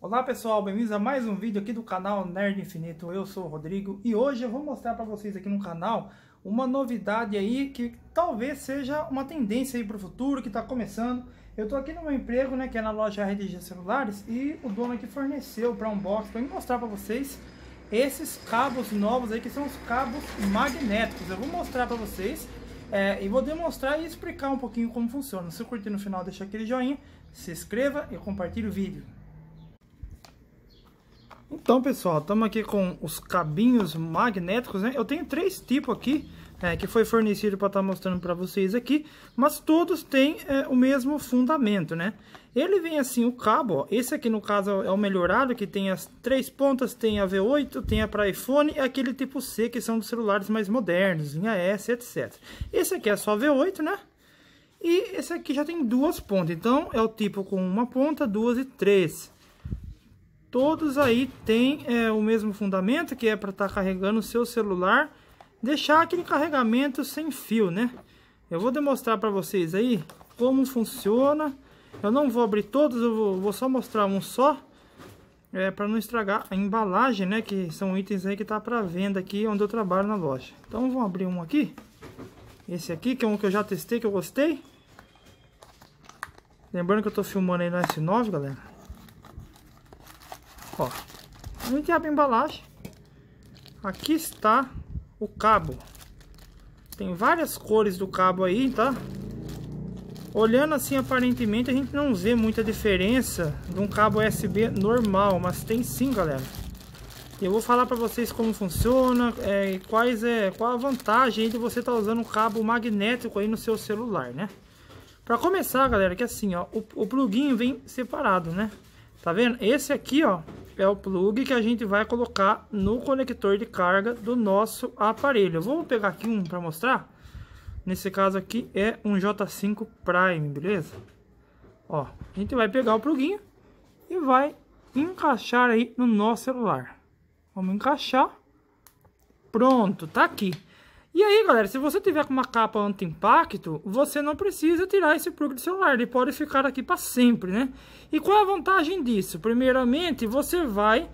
Olá pessoal, bem-vindos a mais um vídeo aqui do canal Nerd Infinito, eu sou o Rodrigo e hoje eu vou mostrar para vocês aqui no canal uma novidade aí que talvez seja uma tendência aí para o futuro que está começando. Eu estou aqui no meu emprego, né, que é na loja RDG Celulares e o dono aqui forneceu para um box para mostrar para vocês esses cabos novos aí que são os cabos magnéticos. Eu vou mostrar para vocês é, e vou demonstrar e explicar um pouquinho como funciona. Se curtir no final, deixa aquele joinha, se inscreva e compartilhe o vídeo. Então, pessoal, estamos aqui com os cabinhos magnéticos, né? Eu tenho três tipos aqui, é, que foi fornecido para estar tá mostrando para vocês aqui, mas todos têm é, o mesmo fundamento, né? Ele vem assim, o cabo, ó, esse aqui no caso é o melhorado, que tem as três pontas, tem a V8, tem a para iPhone e aquele tipo C, que são dos celulares mais modernos, linha S, etc. Esse aqui é só V8, né? E esse aqui já tem duas pontas, então é o tipo com uma ponta, duas e três. Todos aí têm é, o mesmo fundamento, que é para estar tá carregando o seu celular. Deixar aquele carregamento sem fio, né? Eu vou demonstrar para vocês aí como funciona. Eu não vou abrir todos, eu vou, vou só mostrar um só. É, para não estragar a embalagem, né? Que são itens aí que tá para venda aqui onde eu trabalho na loja. Então vamos abrir um aqui. Esse aqui, que é um que eu já testei, que eu gostei. Lembrando que eu tô filmando aí no S9, galera. Ó, a gente abre a embalagem. Aqui está o cabo. Tem várias cores do cabo aí, tá? Olhando assim, aparentemente, a gente não vê muita diferença de um cabo USB normal, mas tem sim, galera. Eu vou falar para vocês como funciona, é, quais é, qual a vantagem de você estar tá usando um cabo magnético aí no seu celular, né? Para começar, galera, que assim, ó, o, o plugin vem separado, né? Tá vendo? Esse aqui, ó, é o plug que a gente vai colocar no conector de carga do nosso aparelho. Vamos pegar aqui um para mostrar. Nesse caso aqui é um J5 Prime, beleza? Ó, a gente vai pegar o pluguinho e vai encaixar aí no nosso celular. Vamos encaixar. Pronto, tá aqui. E aí, galera, se você tiver com uma capa anti-impacto, você não precisa tirar esse plug do celular, ele pode ficar aqui para sempre, né? E qual a vantagem disso? Primeiramente, você vai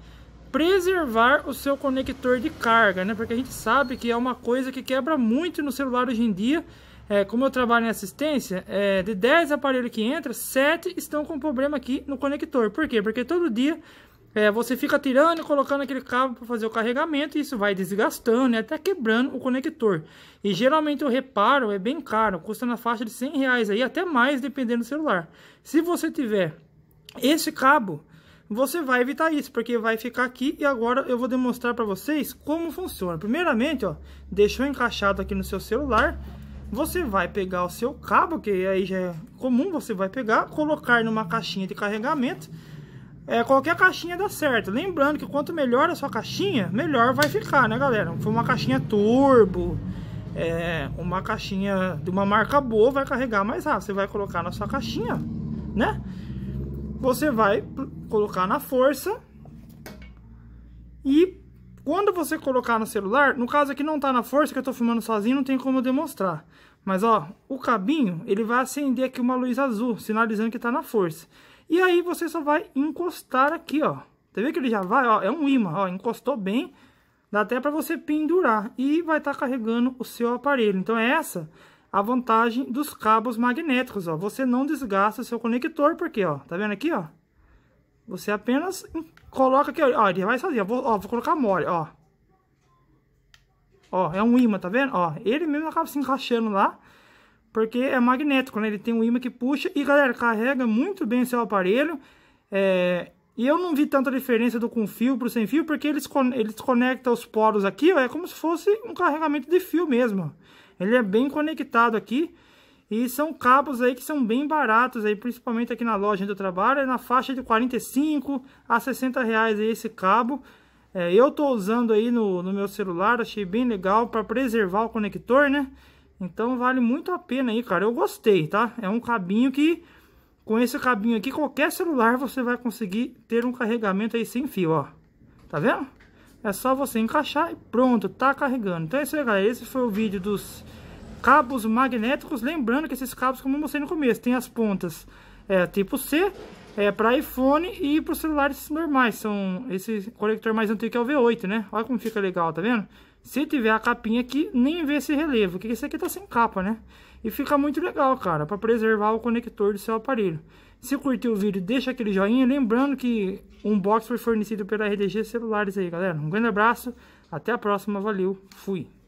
preservar o seu conector de carga, né? Porque a gente sabe que é uma coisa que quebra muito no celular hoje em dia. É, como eu trabalho em assistência, é, de 10 aparelhos que entram, 7 estão com problema aqui no conector. Por quê? Porque todo dia é, você fica tirando e colocando aquele cabo para fazer o carregamento e isso vai desgastando e né? até quebrando o conector. E geralmente o reparo é bem caro, custa na faixa de 100 reais aí, até mais dependendo do celular. Se você tiver esse cabo, você vai evitar isso, porque vai ficar aqui e agora eu vou demonstrar para vocês como funciona. Primeiramente, ó, deixou encaixado aqui no seu celular, você vai pegar o seu cabo, que aí já é comum, você vai pegar, colocar numa caixinha de carregamento é, qualquer caixinha dá certo. Lembrando que quanto melhor a sua caixinha, melhor vai ficar, né, galera? Foi uma caixinha turbo, é, uma caixinha de uma marca boa vai carregar mais rápido. Você vai colocar na sua caixinha, né? Você vai colocar na força e quando você colocar no celular, no caso aqui não tá na força, que eu tô filmando sozinho, não tem como eu demonstrar. Mas, ó, o cabinho, ele vai acender aqui uma luz azul, sinalizando que tá na força. E aí você só vai encostar aqui, ó. Tá vendo que ele já vai, ó, é um imã, ó, encostou bem, dá até para você pendurar e vai estar tá carregando o seu aparelho. Então é essa a vantagem dos cabos magnéticos, ó. Você não desgasta o seu conector, porque, ó, tá vendo aqui, ó? Você apenas coloca aqui, ó, ele vai sozinho, ó, vou, ó, vou colocar mole, ó. Ó, é um imã, tá vendo? Ó, ele mesmo acaba se encaixando lá porque é magnético, né? Ele tem um ímã que puxa e, galera, carrega muito bem o seu aparelho. É... E eu não vi tanta diferença do com fio para o sem fio, porque eles, eles os poros aqui, ó, é como se fosse um carregamento de fio mesmo. Ele é bem conectado aqui. E são cabos aí que são bem baratos aí, principalmente aqui na loja do trabalho, é na faixa de 45 a 60 reais aí esse cabo. É, eu estou usando aí no, no meu celular, achei bem legal para preservar o conector, né? Então vale muito a pena aí, cara. Eu gostei, tá? É um cabinho que, com esse cabinho aqui, qualquer celular você vai conseguir ter um carregamento aí sem fio, ó. Tá vendo? É só você encaixar e pronto, tá carregando. Então é isso aí, galera. Esse foi o vídeo dos cabos magnéticos. Lembrando que esses cabos, como eu mostrei no começo, tem as pontas é, tipo C é, para iPhone e para celulares normais. São esse conector mais antigo que é o V8, né? Olha como fica legal, tá vendo? Se tiver a capinha aqui, nem vê esse relevo, porque esse aqui tá sem capa, né? E fica muito legal, cara, para preservar o conector do seu aparelho. Se curtiu o vídeo, deixa aquele joinha. Lembrando que o unboxing foi fornecido pela RDG Celulares aí, galera. Um grande abraço, até a próxima, valeu, fui!